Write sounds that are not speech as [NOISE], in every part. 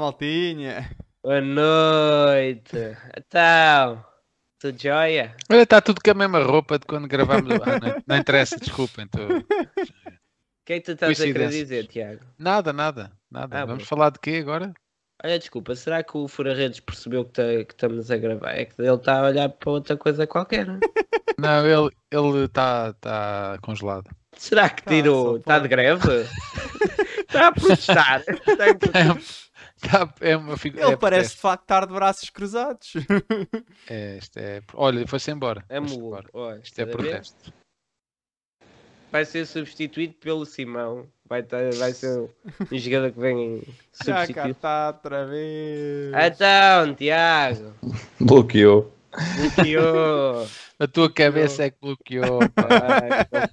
maltinha? Boa noite. Então, tudo jóia? Olha, está tudo com a mesma roupa de quando gravámos. Ah, não, é? não, interessa, desculpem. Tô... O que é que tu estás a querer dizer, Tiago? Nada, nada, nada. Ah, Vamos bom. falar de quê agora? Olha, desculpa, será que o Furaredes redes percebeu que, tá, que, estamos a gravar? É que ele está a olhar para outra coisa qualquer. Não, é? [LAUGHS] não ele está tá congelado. Será que tá, tirou? Está de greve? está [LAUGHS] a protestar. Está [LAUGHS] a é Tá, é uma Ele é, parece é, de facto estar de braços cruzados. É, isto é. Olha, foi-se embora. É mula. Isto é protesto. Vai ser substituído pelo Simão. Vai, vai ser um jogador que vem substituir. [LAUGHS] Já cá está outra vez. Então, Tiago. Bloqueou. Bloqueou. A tua cabeça é que bloqueou. Pai,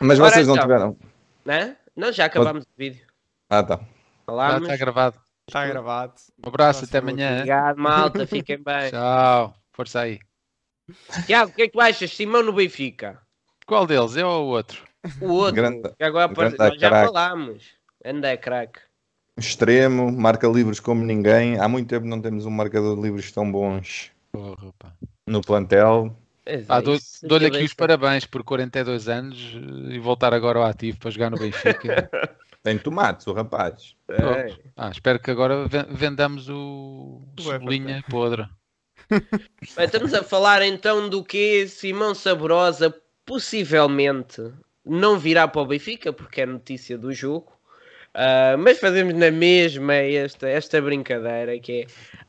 Mas vocês não então. tiveram. Né? Nós já acabámos o vídeo. Ah, tá. Está gravado. Está gravado. Um abraço, Nossa, até amanhã. Obrigado, malta. [LAUGHS] Fiquem bem. Tchau. Força aí. Tiago, o que é que tu achas? Simão no Benfica. Qual deles? Eu é ou o outro? O outro. Grande, que agora nós já crack. falámos. Anda, craque. Extremo, marca livros como ninguém. Há muito tempo não temos um marcador de livros tão bons Porra, no plantel. Ah, Dou-lhe dou é aqui os parabéns por 42 anos e voltar agora ao ativo para jogar no Benfica. [LAUGHS] Tem tomates, o rapaz. É. Ah, espero que agora vendamos o sublinha né? podre. [LAUGHS] Estamos a falar então do que Simão Saborosa possivelmente não virá para o Benfica, porque é notícia do jogo. Uh, mas fazemos na mesma esta, esta brincadeira que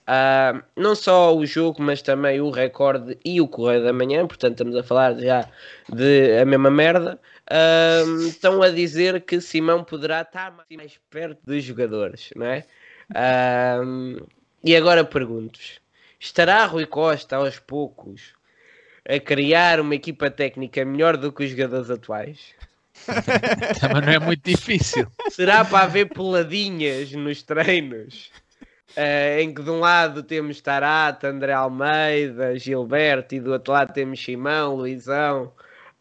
é uh, não só o jogo, mas também o recorde e o Correio da Manhã, portanto estamos a falar já de a mesma merda. Uh, estão a dizer que Simão poderá estar mais perto dos jogadores, não é? e agora pergunto-vos: estará Rui Costa aos poucos a criar uma equipa técnica melhor do que os jogadores atuais? [LAUGHS] Também não é muito difícil. Será para haver peladinhas nos treinos? Uh, em que de um lado temos Tarata, André Almeida, Gilberto e do outro lado temos Simão, Luizão,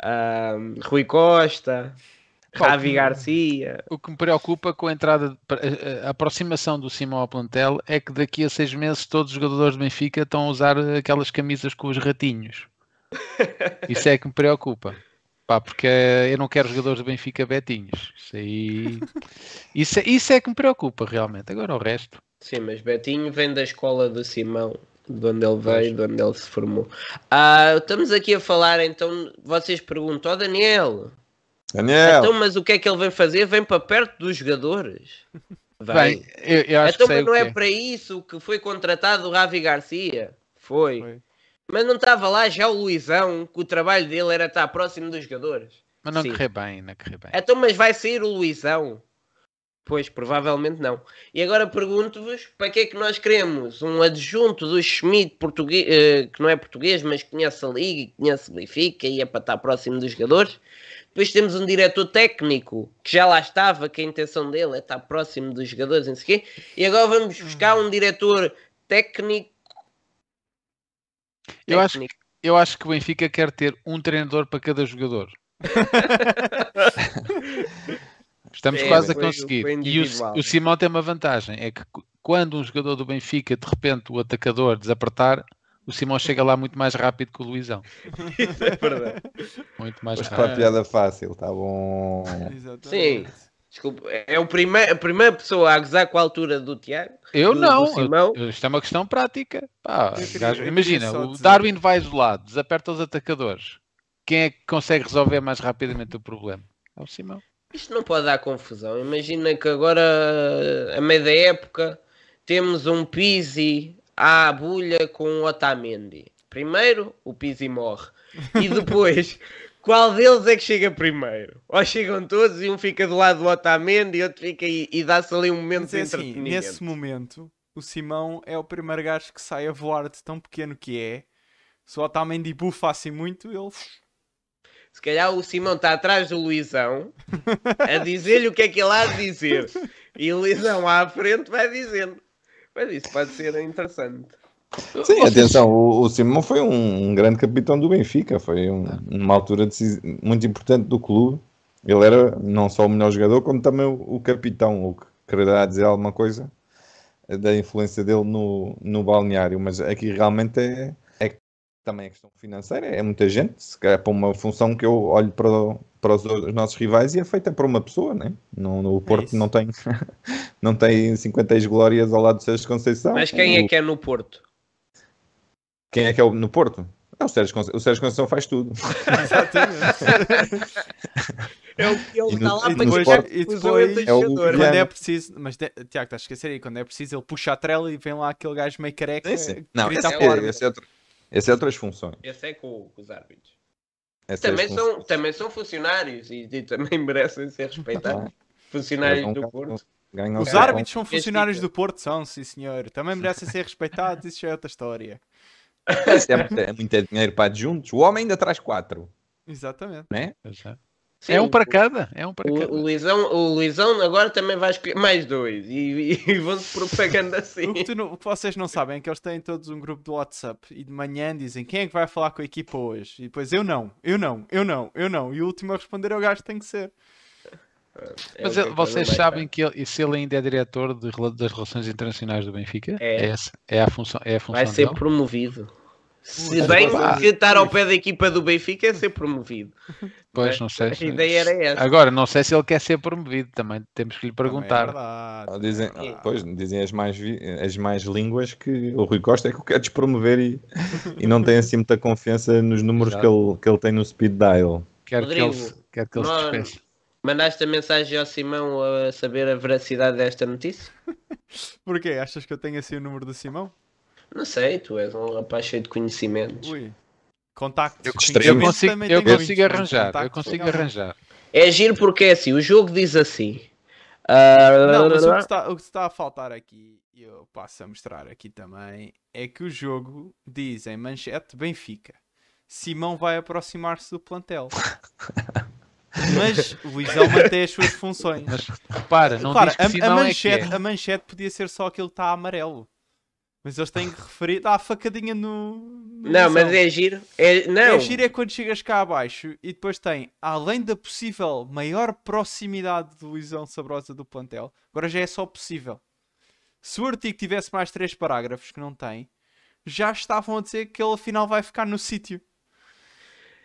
uh, Rui Costa, Javi Ravi Garcia. O que me preocupa com a entrada, eh, eh, a aproximação do Simão ao plantel é que daqui a seis meses todos os jogadores do Benfica estão a usar aquelas camisas com os ratinhos. [LAUGHS] Isso é que me preocupa. Pá, porque eh, eu não quero jogadores do Benfica betinhos. Isso aí. [LAUGHS] isso, é, isso é que me preocupa realmente. Agora o resto. Sim, mas Betinho vem da escola do Simão, de onde ele veio, de onde ele se formou. Ah, estamos aqui a falar, então vocês perguntam, ó oh, Daniel. Daniel. Então, mas o que é que ele vem fazer? Vem para perto dos jogadores. [LAUGHS] Vai. Bem, eu, eu acho então, que mas não é para isso que foi contratado o Ravi Garcia. foi. foi. Mas não estava lá já o Luizão, que o trabalho dele era estar próximo dos jogadores. Mas não Sim. bem, não correr bem. Então, mas vai sair o Luizão? Pois, provavelmente não. E agora pergunto-vos, para que é que nós queremos um adjunto do Schmidt, português, eh, que não é português, mas conhece a Liga, conhece o Benfica e é para estar próximo dos jogadores. Depois temos um diretor técnico, que já lá estava, que a intenção dele é estar próximo dos jogadores, não sei quê. E agora vamos buscar um diretor técnico eu acho, eu acho que o Benfica quer ter um treinador para cada jogador. [LAUGHS] Estamos é, quase a conseguir. e o, o né? Simão tem uma vantagem: é que quando um jogador do Benfica, de repente, o atacador desapertar, o Simão chega lá muito mais rápido que o Luizão. Isso [LAUGHS] é verdade. Muito mais Hoje rápido. Para a piada fácil, tá bom. Exatamente. Sim. Desculpa, é o primeir, a primeira pessoa a gozar com a altura do Tiago. Eu do, não, do Simão. Eu, isto é uma questão prática. Pá, queria, imagina, o Darwin vai isolado, desaperta os atacadores. Quem é que consegue resolver mais rapidamente o problema? É o Simão. Isto não pode dar confusão. Imagina que agora, a meio da época, temos um Pizzi à bulha com o Otamendi. Primeiro, o Pizzi morre. E depois, [LAUGHS] qual deles é que chega primeiro? Ou chegam todos e um fica do lado do Otamendi e outro fica e, e dá-se ali um momento é de assim, Nesse momento, o Simão é o primeiro gajo que sai a voar de tão pequeno que é. Se o Otamendi bufa assim muito, ele... Se calhar o Simão está atrás do Luizão a dizer-lhe o que é que ele há de dizer. E o Luizão à frente vai dizendo. Mas isso pode ser interessante. Sim, atenção, o, o Simão foi um, um, grande capitão do Benfica, foi um, é. uma altura muito importante do clube. Ele era não só o melhor jogador, como também o, o capitão, o que quererá dizer alguma coisa eh, da influência dele no, no balneário, mas aqui realmente é, é também a é questão financeira, é muita gente, se calhar para uma função que eu olho para, para os, os nossos rivais e é feita para uma pessoa, né? no, no é Porto é não tem [LAUGHS] não tem 50 glórias ao lado de Sérgio Conceição. Mas quem é que é no Porto? Quem é que é o, no Porto? Não, é o Sérgio, Conceição, o Sérgio Conceição faz tudo. Exatamente. É ele está lá para depois, e depois é, é o quando é preciso, mas Tiago, estás a esquecer aí, quando é preciso ele puxa a trela e vem lá aquele gajo meio careca. Sim, sim. Não, esse, é, esse, é outro, esse é outras funções. Esse é com, com os árbitros. Essa também, é são, funções. também são funcionários e, e, também [LAUGHS] merecem ser respeitados. funcionários do Porto. os árbitros são funcionários tipo do Porto, são, sim senhor. Também merecem ser [LAUGHS] respeitados, isso é outra história. É, é, muito dinheiro para adjuntos. O homem ainda traz quatro. Exatamente. Né? Sim, é um para cada. É um para o, cada. O Luizão, o Luizão agora também vai escolher mais dois e, e, e vão-se propagando [LAUGHS] assim. o, que o, que vocês não sabem é que eles têm todos um grupo do WhatsApp e de manhã dizem quem é que vai falar com a equipa hoje? E depois eu não, eu não, eu não, eu não. E o último a responder é o gajo que tem que ser. É Mas ele, é, vocês sabem que ele, se ele ainda é diretor de, das relações internacionais do Benfica? É. É, é a função, é a função Vai ser promovido. Se bem que estar ao pé da equipa do Benfica é ser promovido. Pois, né? não sei. Se... A ideia era essa. Agora, não sei se ele quer ser promovido também. Temos que lhe é perguntar. Ah, é dizem, pois, dizem as mais, as mais línguas que o Rui Costa é que o quer despromover e, e não tem assim muita confiança nos números que ele, que ele tem no speed dial. Quero Rodrigo, que ele, que ele se despeça. Mandaste a mensagem ao Simão a saber a veracidade desta notícia? [LAUGHS] Porquê? Achas que eu tenho assim o número do Simão? Não sei, tu és um rapaz cheio de conhecimentos. Ui. Contactos. Eu, eu consigo, eu consigo arranjar. Eu consigo arranjar. É giro porque é assim, o jogo diz assim. Uh... Não, mas o que, está, o que está a faltar aqui, e eu passo a mostrar aqui também, é que o jogo diz em manchete Benfica. Simão vai aproximar-se do plantel. [LAUGHS] Mas o Luizão mantém as suas funções. Mas repara, não claro, diz que a, a é manchete, é. a manchete podia ser só aquilo que está amarelo. Mas eles têm que referir. Dá a facadinha no. não, mas é giro. É, não. É giro é quando chegas cá abaixo e depois tem, além da possível maior proximidade do Luizão Sabrosa do plantel, agora já é só possível. Se o artigo tivesse mais três parágrafos, que não tem, já estavam a dizer que ele afinal vai ficar no sítio.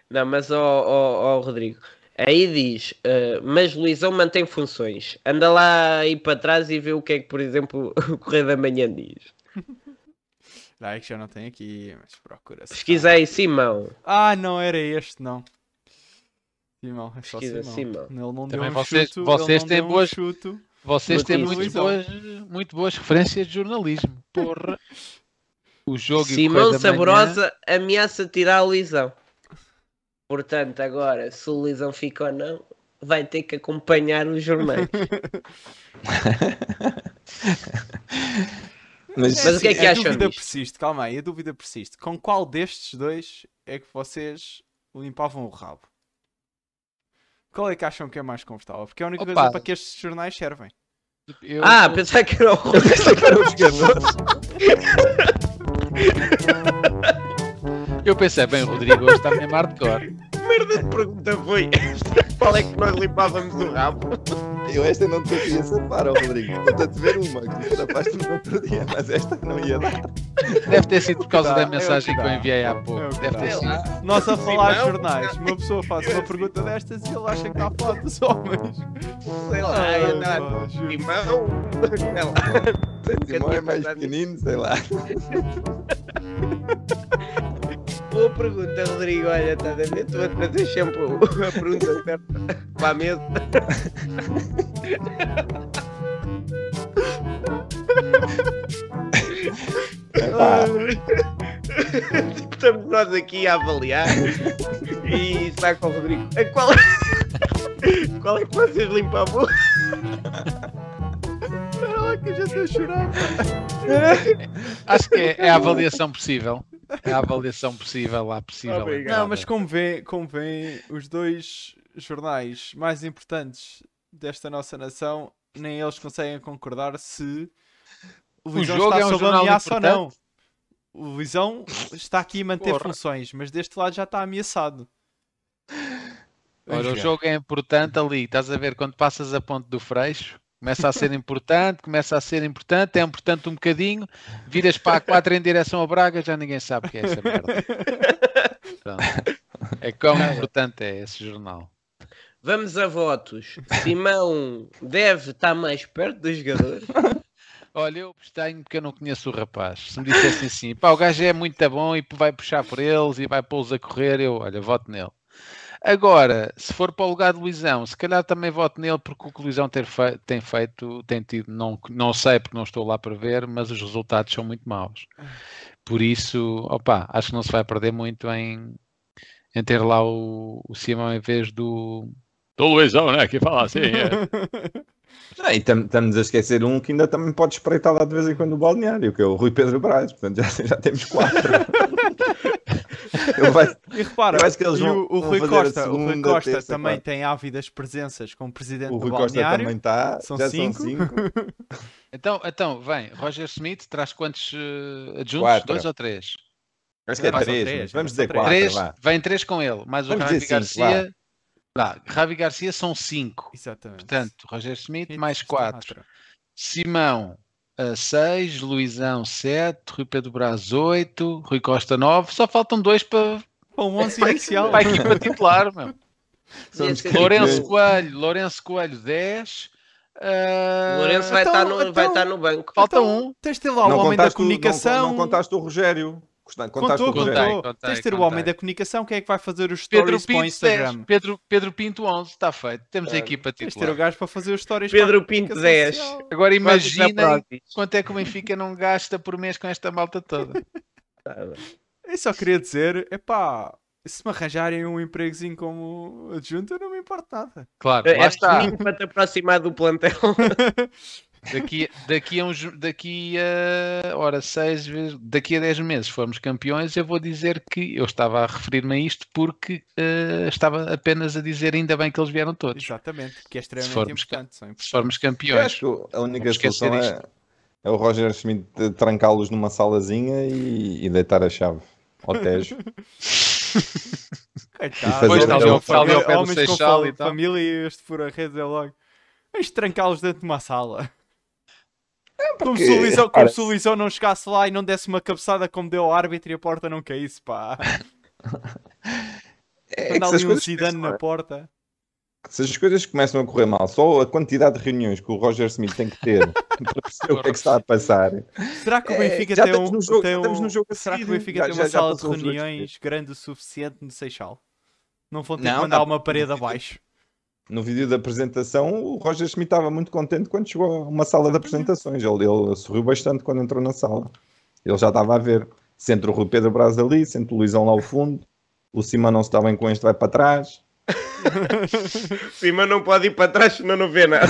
Não, mas ó oh, oh, oh, Rodrigo, Aí diz, uh, mas Luizão mantém funções. Anda lá aí para trás e vê o que é que, por exemplo, [LAUGHS] o Correio da Manhã diz. que já não tem aqui, mas procura. Tá. Pesquisa aí, Simão. Ah, não, era este, não. Simão, é só Pesquisa, Simão. Simão. Ele não Também deu um vocês, chuto, vocês têm boas... chuto. Vocês têm muito boas, muito boas referências de jornalismo. Porra. O jogo Simão Saborosa manhã... ameaça tirar a Luizão. Portanto, agora, se o Lisão fica ou não, vai ter que acompanhar os jornais. [LAUGHS] [LAUGHS] mas, mas, o que é que acham? A dúvida persiste, calma aí, a dúvida persiste. Com qual destes dois é que vocês limpavam o rabo? Qual é que acham que é mais confortável? Porque é a única Opa. coisa para que estes jornais servem. Eu... Ah, pensei que era o Rui. [LAUGHS] pensei que era o Rodrigo. Eu pensei, bem, o Rodrigo hoje está mesmo hardcore merda de pergunta foi esta? Qual é que nós limpávamos o rabo? Eu esta não te conseguia safar, ó Rodrigo. Vou-te ver uma que tapaste no outro dia, mas esta não ia dar. Deve ter sido por causa da é mensagem que eu enviei há é pouco. Deve ter sido. Nós a falar não, jornais, uma pessoa faz uma pergunta destas e ele acha que está a falar dos homens. Sei lá, é andar. Timão, sei lá. Timão é mais pequenino, sei lá. [LAUGHS] Boa pergunta, Rodrigo. Olha, estás a ver? Tu a trazer sempre a pergunta certa para a mesa. Estamos nós aqui a avaliar e está com o Rodrigo. qual... qual é que vocês limpar a boca? Espera lá que eu já estou a chorar. Acho que é, é a avaliação possível. É a avaliação possível lá possível. Não, mas convém, convém os dois jornais mais importantes desta nossa nação, nem eles conseguem concordar se o o jogo está é um sob ameaça importante. ou não. O Visão está aqui a manter Porra. funções, mas deste lado já está ameaçado. Ora, o jogo é importante ali. Estás a ver quando passas a ponte do Freixo, Começa a ser importante, começa a ser importante, é importante um bocadinho, viras para a 4 em direção a Braga, já ninguém sabe o que é essa merda. Pronto. É como é. importante é esse jornal. Vamos a votos. Simão deve estar mais perto do jogador. Olha, eu tenho porque eu não conheço o rapaz. Se me dissessem assim, pá, o gajo é muito bom e vai puxar por eles e vai pô-los a correr, eu, olha, voto nele. Agora, se for para o lugar de Luizão, se calhar também voto nele porque o que o Luizão fe tem feito, tem tido, não, não sei porque não estou lá para ver, mas os resultados são muito maus. Por isso, opa, acho que não se vai perder muito em, em ter lá o, o Simão em vez do. Do Luizão, né? Que fala assim. É. Ah, [LAUGHS] e estamos a esquecer um que ainda também pode espreitar lá de vez em quando o balneário, que é o Rui Pedro Braz, portanto já, já temos quatro. [LAUGHS] Eu [LAUGHS] vai... E repara, eu acho que eles vão, o, o, Rui Costa, o Rui Costa terça, também tem ávidas presenças como presidente o Rui do Costa também está, são já cinco. são cinco. [LAUGHS] então, então, vem, Roger Smith traz quantos uh, adjuntos? Quatro. Dois ou três? Acho que é, três, mas vamos dizer três. quatro. Três, Vem três com ele, mais o Javi Garcia. Lá, Garcia são cinco. Exatamente. Portanto, Roger Smith mais quatro. Simão, 6, Luizão 7, Rui Pedro Braz 8, Rui Costa 9, só faltam dois para um 11 inicial. [LAUGHS] Para a equipa titular, meu. [LAUGHS] Lourenço Coelho, Lourenço Coelho 10. Uh... Ah, Lourenço vai, então, estar tá no, então, vai tá estar no banco. Falta então, um. Tens de ter lá o homem da comunicação. Não, não contaste o Rogério. Contaste contou, contou. Contei, contei, Tens de ter contei. o homem da comunicação, quem é que vai fazer os stories Pedro Pinto para o Instagram? 10. Pedro, Pedro Pinto 11, está feito. Temos é. aqui para ti. Tipo, Tens de ter o gajo para fazer os stories Pedro Pinto 10. Agora imagina quanto é que o Benfica não gasta por mês com esta malta toda. [LAUGHS] Tá eu só queria dizer, é se me arranjarem um empregozinho como adjunto, eu não me importo nada. Claro, é, lá é está. Para te aproximar do plantel. [LAUGHS] Daqui, daqui, a uns, daqui a ora, seis vezes, daqui a 10 meses formos campeões, eu vou dizer que eu estava a referir-me a isto porque uh, estava apenas a dizer ainda bem que eles vieram todos. Exatamente, que é extremamente se formos, importante, Se formos campeões. Eu acho que a única solução é, é, o Roger Smith trancá-los numa salazinha e, e deitar a chave ao Tejo. [LAUGHS] depois está ali ao pé do Seixal e tal. Família e este a redes é logo. Vamos trancá-los dentro de uma sala. É, porque, como, se o Luizão, como se o não chegasse lá e não desse uma cabeçada como deu ao árbitro e a porta não caísse, pá. [LAUGHS] é, é Andar ali um Zidane na porta. Se as coisas começam a correr mal, só a quantidade de reuniões que o Roger Smith tem que ter [LAUGHS] para perceber o que é que está a passar. Será que o é, Benfica é, já tem um. No jogo, tem um no jogo será que o Benfica já, tem uma já, sala já de reuniões grande o suficiente no Seixal? Não vão ter não, que mandar não, uma parede abaixo no vídeo da apresentação, o Roger Schmidt estava muito contente quando chegou a uma sala de apresentações. Ele, ele sorriu bastante quando entrou na sala. Ele já estava a ver. Sente o Rui Pedro Braz ali, sente o Luizão lá ao fundo. O Simão não se está bem com este, vai para trás. [LAUGHS] Simão não pode ir para trás, senão não vê nada.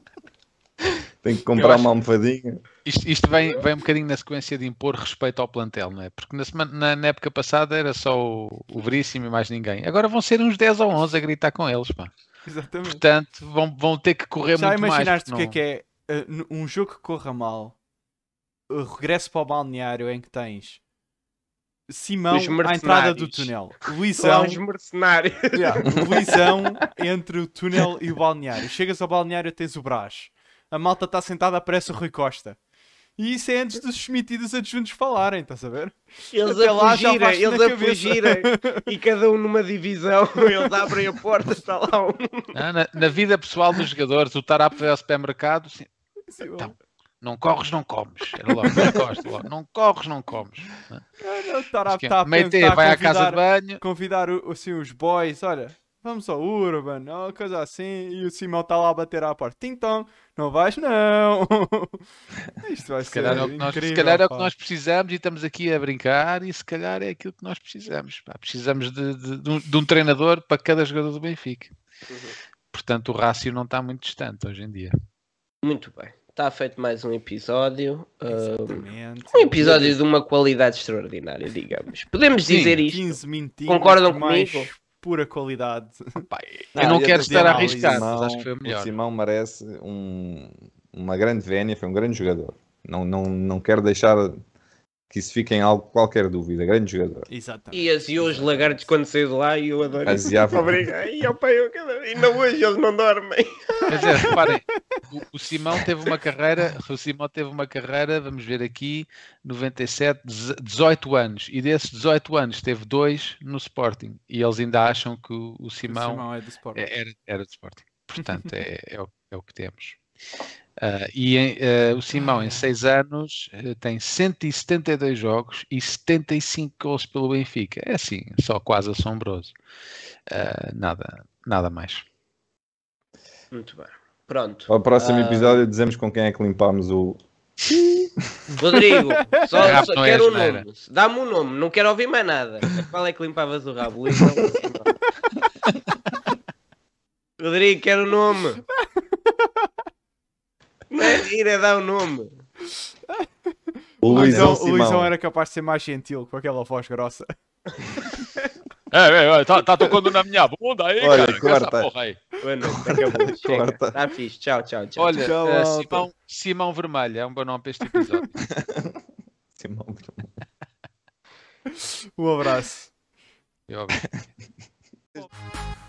[LAUGHS] Tem que comprar acho... uma almofadinha. Isto, isto vem, vem um bocadinho na sequência de impor respeito ao plantel, não é? Porque na, semana, na, na época passada era só o, o Veríssimo e mais ninguém. Agora vão ser uns 10 ou 11 a gritar com eles, pá. Exatamente. Portanto, vão, vão ter que correr Já muito mais. Já imaginaste o que é que é uh, um jogo que corra mal, uh, regresso para o balneário em que tens Simão à entrada do túnel. [LAUGHS] Luizão. mercenários. Yeah, Luizão entre o túnel e o balneário. Chegas ao balneário tens o Brás. A malta está sentada, aparece o Rui Costa. E isso é antes dos Schmidt e dos adjuntos falarem, estás a ver? Eles Até a fugirem, eles a cabeça. fugirem. E cada um numa divisão, [LAUGHS] eles abrem a porta, está lá um. Não, na, na, vida pessoal dos jogadores, o Tarap vai ao supermercado. Sim, sim, então, não corres, não comes. Era logo, não costa, logo. Não corres, não comes. Não, não, o Tarap vai à casa de banho. Convidar assim, os boys, olha Vamos ao Urban, ou coisa assim. E o Simão está lá a bater à porta. Tintão, não vais não. [LAUGHS] Isto vai se ser calhar é incrível. Nós, se calhar é o que nós precisamos e estamos aqui a brincar e se calhar é aquilo que nós precisamos. Pá. Precisamos de, de, um, de, um, treinador para cada jogador do Benfica. Uhum. Portanto, o rácio não está muito distante hoje em dia. Muito bem. Está feito mais um episódio. Um episódio de uma qualidade extraordinária, digamos. Podemos Sim, dizer isto. 15 Concordam comigo? Mais pura qualidade. [LAUGHS] eu não, ah, quero estar a arriscar, Simão, mas acho que foi o melhor. O Simão merece um, uma grande vénia, foi um grande jogador. Não, não, não quero deixar que isso fique em algo, qualquer dúvida. Grande jogador. Exatamente. E assim hoje lagartos quando saio de lá e eu adoro isso. E ao pai, eu, não hoje eles não dormem. Mas é, reparem, o, o, Simão teve uma carreira, o Simão teve uma carreira, vamos ver aqui, 97, 18 anos. E desses 18 anos teve dois no Sporting. E eles ainda acham que o, o Simão, o Simão é do Sporting. É, era, era do Sporting. Portanto, é, é, o, é o que temos. Uh, e uh, o Simão, em ah. seis anos, uh, tem 172 jogos e 75 gols pelo Benfica. É assim, só quase assombroso. nada, nada mais. Muito bem. Pronto. Ao próximo episódio dizemos com quem é que limpámos o. Rodrigo, [LAUGHS] só, é quero um nome. Dá-me um nome, não quero ouvir mais nada. Qual é que limpavas o rabo? [LAUGHS] Rodrigo, quero o um nome. [LAUGHS] É, Mentira, dá o um nome. O Luizão, o Luizão era capaz de ser mais gentil com aquela voz grossa. É, é, é tá, tá, tocando na minha bunda aí, Olha, cara. Corta. Essa aí. [LAUGHS] corta, Tá fixe, tchau, tchau, tchau. Olha, tchau, uh, Simão, Simão Vermelho é um bom nome para este episódio. [LAUGHS] Simão Vermelho. um abraço. [LAUGHS]